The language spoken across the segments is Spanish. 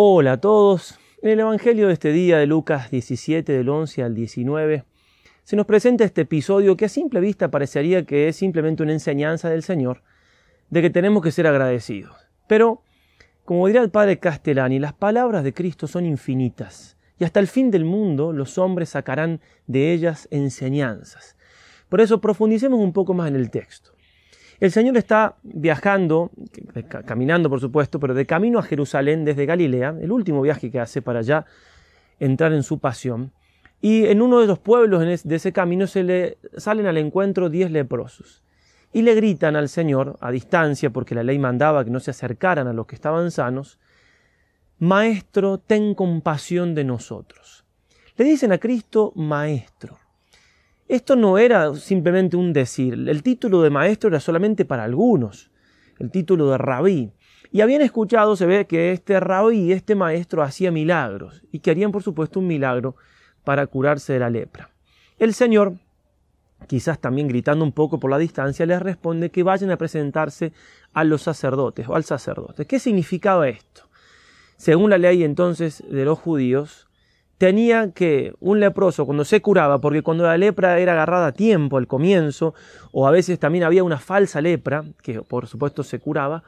Hola a todos. En el Evangelio de este día de Lucas 17 del 11 al 19 se nos presenta este episodio que a simple vista parecería que es simplemente una enseñanza del Señor de que tenemos que ser agradecidos. Pero, como dirá el padre Castellani, las palabras de Cristo son infinitas y hasta el fin del mundo los hombres sacarán de ellas enseñanzas. Por eso profundicemos un poco más en el texto. El Señor está viajando, eh, caminando por supuesto, pero de camino a Jerusalén desde Galilea, el último viaje que hace para allá entrar en su pasión. Y en uno de los pueblos de ese camino se le salen al encuentro diez leprosos y le gritan al Señor a distancia, porque la ley mandaba que no se acercaran a los que estaban sanos, Maestro, ten compasión de nosotros. Le dicen a Cristo, Maestro. Esto no era simplemente un decir, el título de maestro era solamente para algunos, el título de rabí. Y habían escuchado, se ve que este rabí, este maestro, hacía milagros y que harían por supuesto un milagro para curarse de la lepra. El Señor, quizás también gritando un poco por la distancia, les responde que vayan a presentarse a los sacerdotes o al sacerdote. ¿Qué significaba esto? Según la ley entonces de los judíos, tenía que un leproso cuando se curaba, porque cuando la lepra era agarrada a tiempo al comienzo, o a veces también había una falsa lepra, que por supuesto se curaba,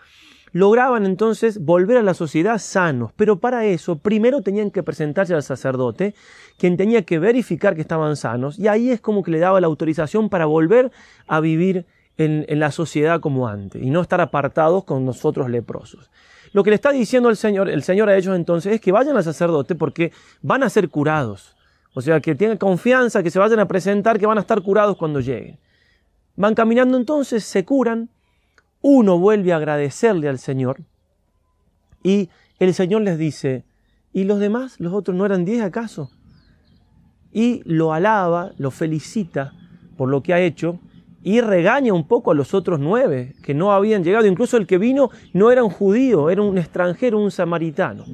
lograban entonces volver a la sociedad sanos, pero para eso primero tenían que presentarse al sacerdote, quien tenía que verificar que estaban sanos, y ahí es como que le daba la autorización para volver a vivir en, la sociedad como antes, y no estar apartados con nosotros leprosos. Lo que le está diciendo el Señor, el Señor a ellos entonces es que vayan al sacerdote porque van a ser curados. O sea, que tengan confianza, que se vayan a presentar, que van a estar curados cuando lleguen. Van caminando entonces, se curan, uno vuelve a agradecerle al Señor y el Señor les dice, ¿y los demás, los otros no eran diez acaso? Y lo alaba, lo felicita por lo que ha hecho y regaña un poco a los otros nueve que no habían llegado. Incluso el que vino no era un judío, era un extranjero, un samaritano.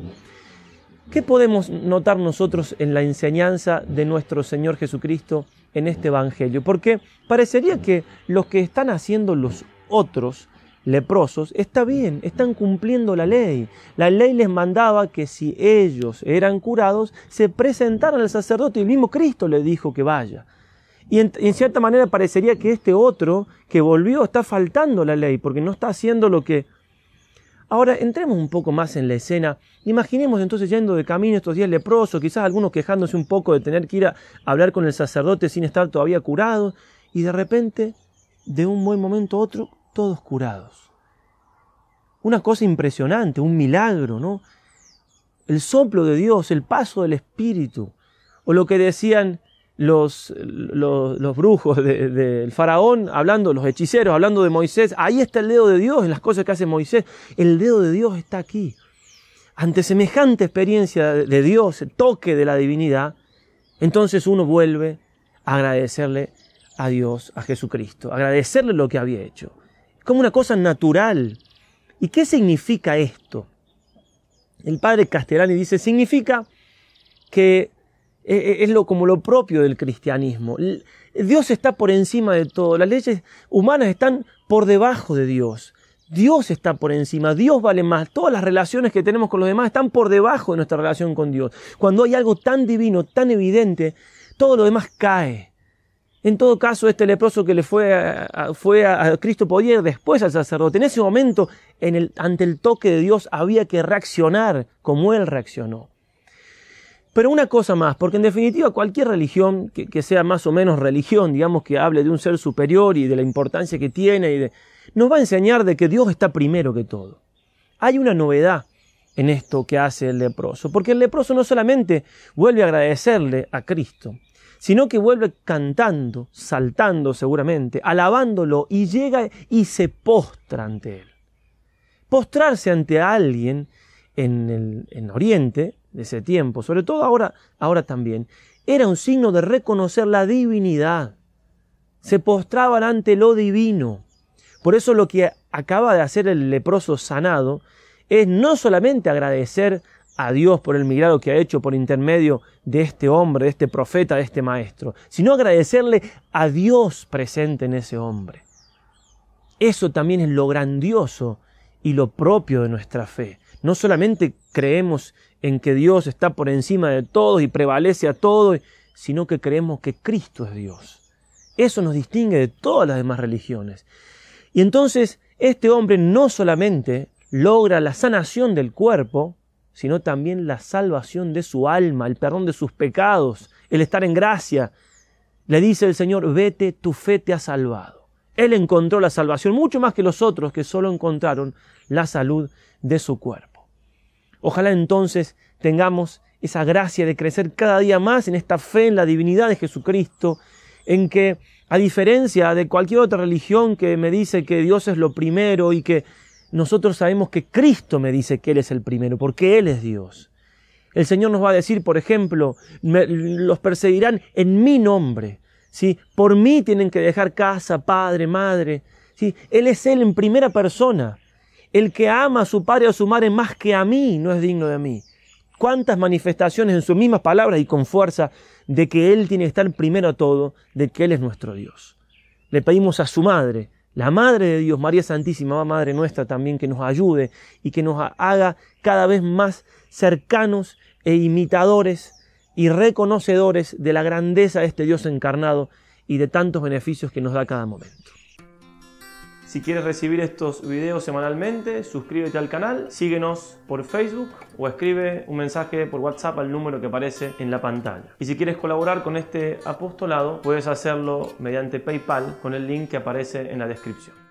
¿Qué podemos notar nosotros en la enseñanza de nuestro Señor Jesucristo en este Evangelio? Porque parecería que los que están haciendo los otros leprosos está bien, están cumpliendo la ley. La ley les mandaba que si ellos eran curados, se presentaran al sacerdote y el mismo Cristo le dijo que vaya. Y en, cierta manera parecería que este otro que volvió está faltando la ley, porque no está haciendo lo que... Ahora, entremos un poco más en la escena. Imaginemos entonces yendo de camino estos días leprosos, quizás algunos quejándose un poco de tener que ir a hablar con el sacerdote sin estar todavía curado, y de repente, de un buen momento a otro, todos curados. Una cosa impresionante, un milagro, ¿no? El soplo de Dios, el paso del Espíritu, o lo que decían los, los, brujos del faraón, hablando, los hechiceros, hablando de Moisés. Ahí está el dedo de Dios en las cosas que hace Moisés. El dedo de Dios está aquí. Ante semejante experiencia de Dios, toque de la divinidad, entonces uno vuelve a agradecerle a Dios, a Jesucristo, agradecerle lo que había hecho. Como una cosa natural. ¿Y qué significa esto? El padre Castellani dice, significa que eh, eh, es lo, como lo propio del cristianismo. Dios está por encima de todo, las leyes humanas están por debajo de Dios. Dios está por encima, Dios vale más, todas las relaciones que tenemos con los demás están por debajo de nuestra relación con Dios. Cuando hay algo tan divino, tan evidente, todo lo demás cae. En todo caso, este leproso que le fue a, fue a Cristo podía ir después al sacerdote. En ese momento, ante el toque de Dios, había que reaccionar como él reaccionó. Pero una cosa más, porque en definitiva cualquier religión que, sea más o menos religión, digamos que hable de un ser superior y de la importancia que tiene, y nos va a enseñar de que Dios está primero que todo. Hay una novedad en esto que hace el leproso, porque el leproso no solamente vuelve a agradecerle a Cristo, sino que vuelve cantando, saltando seguramente, alabándolo y llega y se postra ante él. Postrarse ante alguien en, el, Oriente de ese tiempo, sobre todo ahora, ahora también, era un signo de reconocer la divinidad. Se postraban ante lo divino. Por eso lo que acaba de hacer el leproso sanado es no solamente agradecer a Dios por el milagro que ha hecho por intermedio de este hombre, de este profeta, de este maestro, sino agradecerle a Dios presente en ese hombre. Eso también es lo grandioso y lo propio de nuestra fe, no solamente creemos en que Dios está por encima de todo y prevalece a todo, sino que creemos que Cristo es Dios. Eso nos distingue de todas las demás religiones. Y entonces este hombre no solamente logra la sanación del cuerpo, sino también la salvación de su alma, el perdón de sus pecados, el estar en gracia. Le dice el Señor, vete, tu fe te ha salvado. Él encontró la salvación mucho más que los otros que solo encontraron la salud de su cuerpo. Ojalá entonces tengamos esa gracia de crecer cada día más en esta fe en la divinidad de Jesucristo, en que a diferencia de cualquier otra religión que me dice que Dios es lo primero y que nosotros sabemos que Cristo me dice que Él es el primero, porque Él es Dios. El Señor nos va a decir, por ejemplo, los perseguirán en mi nombre. ¿sí? Por mí tienen que dejar casa, padre, madre. ¿sí? Él es Él en primera persona. El que ama a su padre o a su madre más que a mí no es digno de mí. Cuántas manifestaciones en sus mismas palabras y con fuerza de que Él tiene que estar primero a todo, de que Él es nuestro Dios. Le pedimos a su madre, la Madre de Dios, María Santísima, Madre nuestra también, que nos ayude y que nos haga cada vez más cercanos e imitadores y reconocedores de la grandeza de este Dios encarnado y de tantos beneficios que nos da cada momento. Si quieres recibir estos videos semanalmente, suscríbete al canal, síguenos por Facebook o escribe un mensaje por WhatsApp al número que aparece en la pantalla. Y si quieres colaborar con este apostolado, puedes hacerlo mediante PayPal con el link que aparece en la descripción.